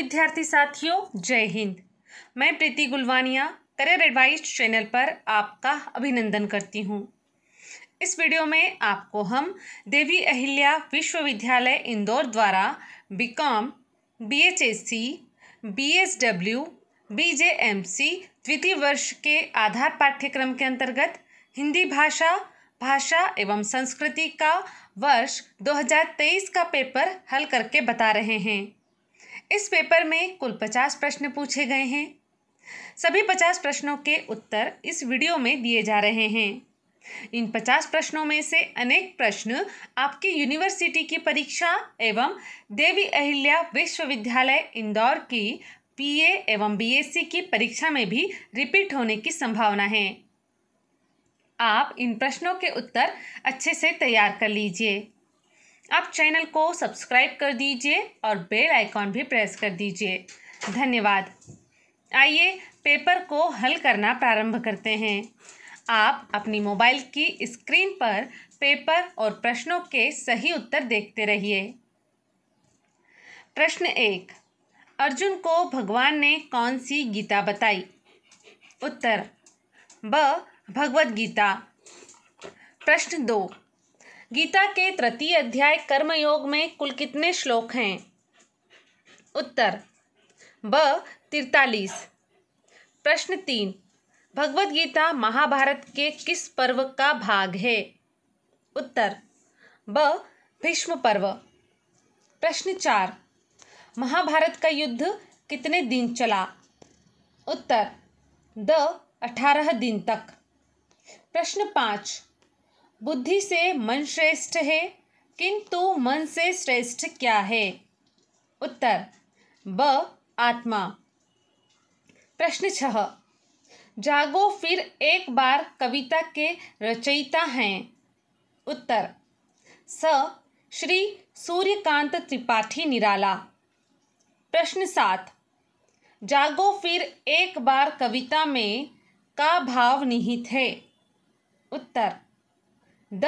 विद्यार्थी साथियों जय हिंद मैं Preeti Gulwania career advice channel पर आपका अभिनंदन करती हूँ इस वीडियो में आपको हम देवी अहिल्या विश्वविद्यालय इंदौर द्वारा बीकॉम बीएचएससी बीएसडब्ल्यू बीजेएमसी द्वितीय वर्ष के आधार पाठ्यक्रम के अंतर्गत हिंदी भाषा भाषा एवं संस्कृति का वर्ष 2023 का पेपर हल करके बता रहे हैं इस पेपर में कुल पचास प्रश्न पूछे गए हैं सभी पचास प्रश्नों के उत्तर इस वीडियो में दिए जा रहे हैं इन पचास प्रश्नों में से अनेक प्रश्न आपकी यूनिवर्सिटी की परीक्षा एवं देवी अहिल्या विश्वविद्यालय इंदौर की पीए एवं बीएससी की परीक्षा में भी रिपीट होने की संभावना है आप इन प्रश्नों के उत्तर अच्छे से तैयार कर लीजिए आप चैनल को सब्सक्राइब कर दीजिए और बेल आइकॉन भी प्रेस कर दीजिए धन्यवाद आइए पेपर को हल करना प्रारंभ करते हैं आप अपनी मोबाइल की स्क्रीन पर पेपर और प्रश्नों के सही उत्तर देखते रहिए प्रश्न एक अर्जुन को भगवान ने कौन सी गीता बताई उत्तर ब भगवद गीता प्रश्न दो गीता के तृतीय अध्याय कर्मयोग में कुल कितने श्लोक हैं उत्तर ब तिरतालीस प्रश्न तीन भगवत गीता महाभारत के किस पर्व का भाग है उत्तर ब भीष्म पर्व प्रश्न चार महाभारत का युद्ध कितने दिन चला उत्तर द अठारह दिन तक प्रश्न पाँच बुद्धि से मन श्रेष्ठ है किंतु मन से श्रेष्ठ क्या है उत्तर ब आत्मा प्रश्न छह जागो फिर एक बार कविता के रचयिता हैं उत्तर स श्री सूर्यकांत त्रिपाठी निराला प्रश्न सात जागो फिर एक बार कविता में का भाव निहित है उत्तर द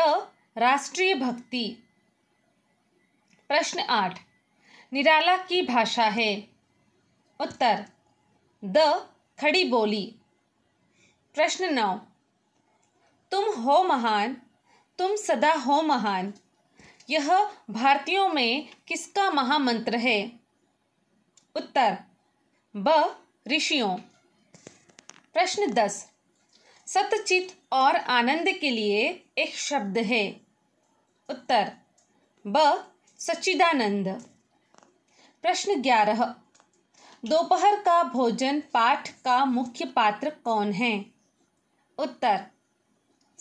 राष्ट्रीय भक्ति प्रश्न आठ निराला की भाषा है उत्तर द खड़ी बोली प्रश्न नौ तुम हो महान तुम सदा हो महान यह भारतीयों में किसका महामंत्र है उत्तर ब ऋषियों प्रश्न दस सत्यचित और आनंद के लिए एक शब्द है उत्तर ब सच्चिदानंद प्रश्न ग्यारह दोपहर का भोजन पाठ का मुख्य पात्र कौन है उत्तर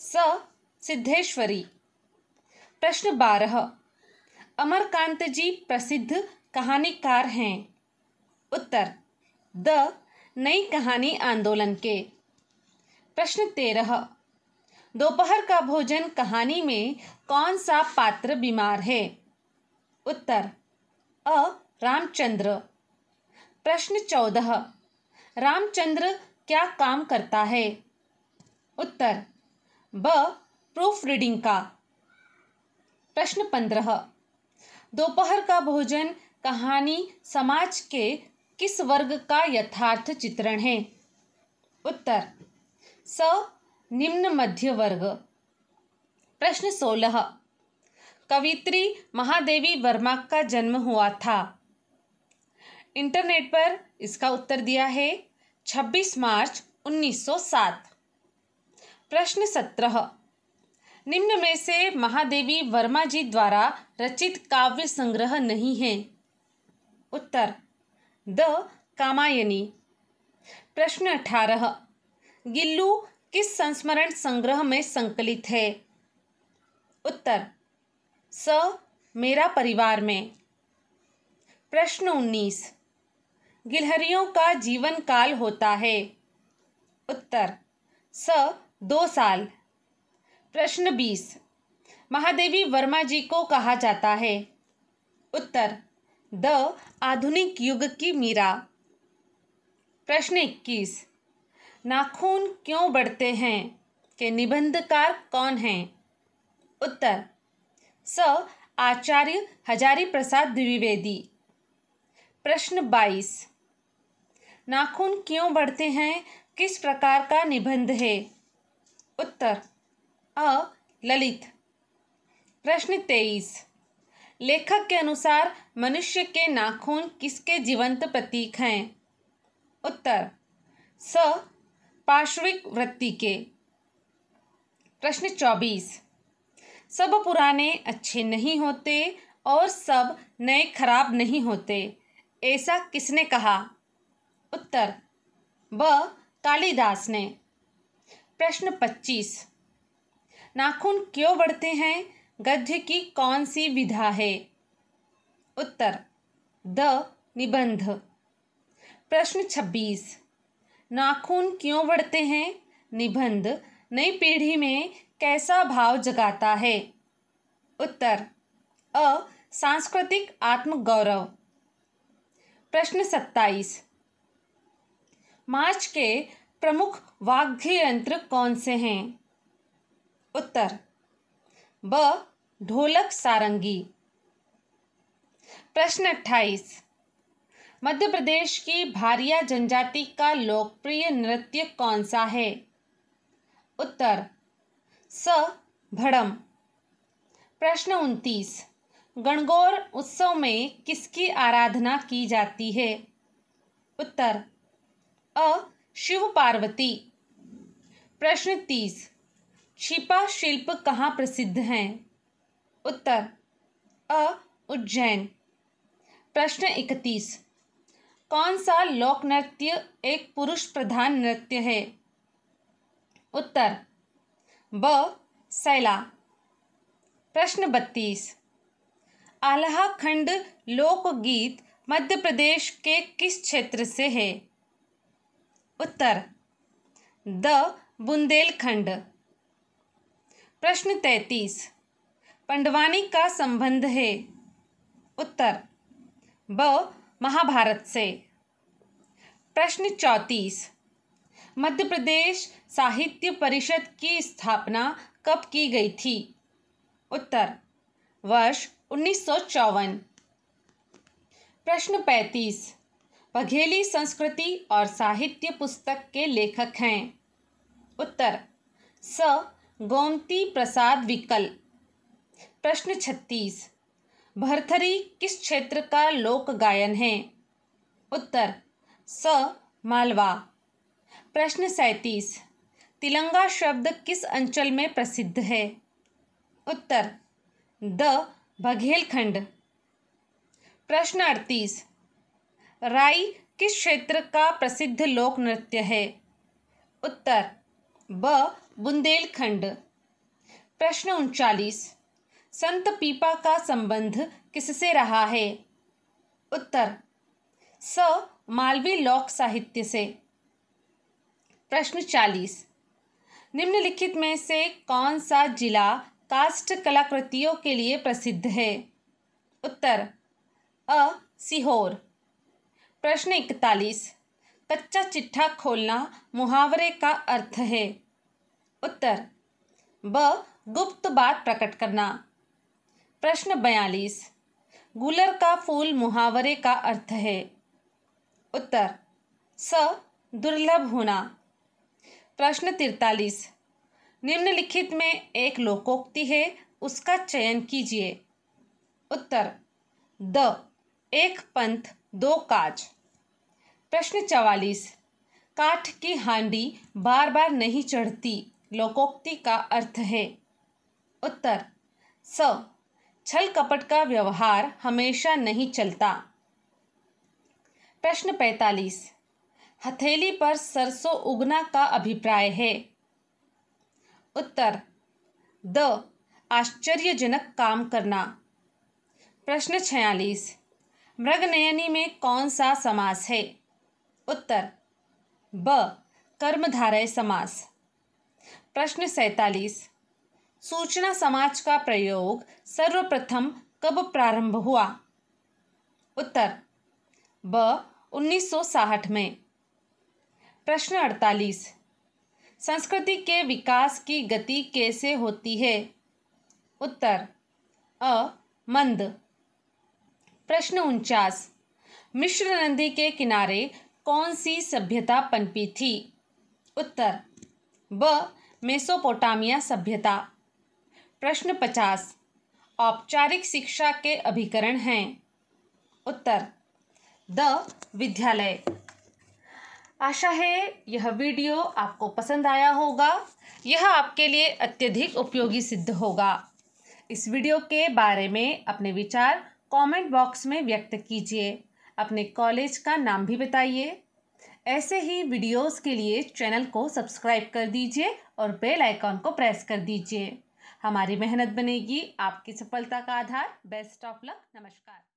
स सिद्धेश्वरी प्रश्न बारह अमरकांत जी प्रसिद्ध कहानीकार हैं उत्तर द नई कहानी आंदोलन के प्रश्न तेरह दोपहर का भोजन कहानी में कौन सा पात्र बीमार है उत्तर अ रामचंद्र प्रश्न चौदह रामचंद्र क्या काम करता है उत्तर ब प्रूफ रीडिंग का प्रश्न पंद्रह दोपहर का भोजन कहानी समाज के किस वर्ग का यथार्थ चित्रण है उत्तर स निम्न मध्य वर्ग प्रश्न सोलह कवित्री महादेवी वर्मा का जन्म हुआ था इंटरनेट पर इसका उत्तर दिया है 26 मार्च 1907 प्रश्न सत्रह निम्न में से महादेवी वर्मा जी द्वारा रचित काव्य संग्रह नहीं है उत्तर द कामायनी प्रश्न अठारह गिल्लू किस संस्मरण संग्रह में संकलित है उत्तर स मेरा परिवार में प्रश्न उन्नीस गिलहरियों का जीवन काल होता है उत्तर स दो साल प्रश्न बीस महादेवी वर्मा जी को कहा जाता है उत्तर द आधुनिक युग की मीरा प्रश्न इक्कीस नाखून क्यों बढ़ते हैं के निबंधकार कौन हैं उत्तर स आचार्य हजारी प्रसाद द्विवेदी प्रश्न बाईस नाखून क्यों बढ़ते हैं किस प्रकार का निबंध है उत्तर अ ललित प्रश्न तेईस लेखक के अनुसार मनुष्य के नाखून किसके जीवंत प्रतीक हैं उत्तर स पार्श्विक वृत्ति के प्रश्न चौबीस सब पुराने अच्छे नहीं होते और सब नए खराब नहीं होते ऐसा किसने कहा उत्तर ब कालिदास ने प्रश्न पच्चीस नाखून क्यों बढ़ते हैं गद्य की कौन सी विधा है उत्तर द निबंध प्रश्न छब्बीस नाखून क्यों बढ़ते हैं निबंध नई पीढ़ी में कैसा भाव जगाता है उत्तर अ सांस्कृतिक आत्मगौरव प्रश्न सत्ताईस मार्च के प्रमुख वाग्य यंत्र कौन से हैं उत्तर ब ढोलक सारंगी प्रश्न अट्ठाईस मध्य प्रदेश की भारिया जनजाति का लोकप्रिय नृत्य कौन सा है उत्तर स भड़म प्रश्न उनतीस गणगौर उत्सव में किसकी आराधना की जाती है उत्तर अ शिव पार्वती प्रश्न तीस छिपा शिल्प कहाँ प्रसिद्ध हैं उत्तर अ उज्जैन प्रश्न इकतीस कौन सा लोक नृत्य एक पुरुष प्रधान नृत्य है उत्तर ब सैला प्रश्न बत्तीस आल्हाखंड लोकगीत मध्य प्रदेश के किस क्षेत्र से है उत्तर द बुंदेलखंड प्रश्न तैतीस पंडवानी का संबंध है उत्तर ब महाभारत से प्रश्न चौंतीस मध्य प्रदेश साहित्य परिषद की स्थापना कब की गई थी उत्तर वर्ष उन्नीस प्रश्न पैंतीस बघेली संस्कृति और साहित्य पुस्तक के लेखक हैं उत्तर स गोमती प्रसाद विकल प्रश्न छत्तीस भरथरी किस क्षेत्र का लोक गायन है उत्तर स मालवा प्रश्न सैंतीस तिलंगा शब्द किस अंचल में प्रसिद्ध है उत्तर द बघेलखंड प्रश्न अड़तीस राई किस क्षेत्र का प्रसिद्ध लोक नृत्य है उत्तर ब बुंदेलखंड प्रश्न उनचालीस संत पीपा का संबंध किससे रहा है उत्तर स मालवी लोक साहित्य से प्रश्न चालीस निम्नलिखित में से कौन सा जिला कास्ट कलाकृतियों के लिए प्रसिद्ध है उत्तर अ सीहोर प्रश्न इकतालीस कच्चा चिट्ठा खोलना मुहावरे का अर्थ है उत्तर ब गुप्त बात प्रकट करना प्रश्न बयालीस गुलर का फूल मुहावरे का अर्थ है उत्तर स दुर्लभ होना प्रश्न तिरतालीस निम्नलिखित में एक लोकोक्ति है उसका चयन कीजिए उत्तर द एक पंथ दो काज प्रश्न चवालीस काठ की हांडी बार बार नहीं चढ़ती लोकोक्ति का अर्थ है उत्तर स छल कपट का व्यवहार हमेशा नहीं चलता प्रश्न पैंतालीस हथेली पर सरसों उगना का अभिप्राय है उत्तर द आश्चर्यजनक काम करना प्रश्न छियालीस मृगनयनी में कौन सा समास है उत्तर ब कर्मधारय समास प्रश्न सैतालीस सूचना समाज का प्रयोग सर्वप्रथम कब प्रारंभ हुआ उत्तर ब उन्नीस में प्रश्न अड़तालीस संस्कृति के विकास की गति कैसे होती है उत्तर अ मंद प्रश्न उनचास मिश्र नदी के किनारे कौन सी सभ्यता पनपी थी उत्तर ब मेसोपोटामिया सभ्यता प्रश्न पचास औपचारिक शिक्षा के अभिकरण हैं उत्तर द विद्यालय आशा है यह वीडियो आपको पसंद आया होगा यह आपके लिए अत्यधिक उपयोगी सिद्ध होगा इस वीडियो के बारे में अपने विचार कमेंट बॉक्स में व्यक्त कीजिए अपने कॉलेज का नाम भी बताइए ऐसे ही वीडियोस के लिए चैनल को सब्सक्राइब कर दीजिए और बेल आइकॉन को प्रेस कर दीजिए हमारी मेहनत बनेगी आपकी सफलता का आधार बेस्ट ऑफ लक नमस्कार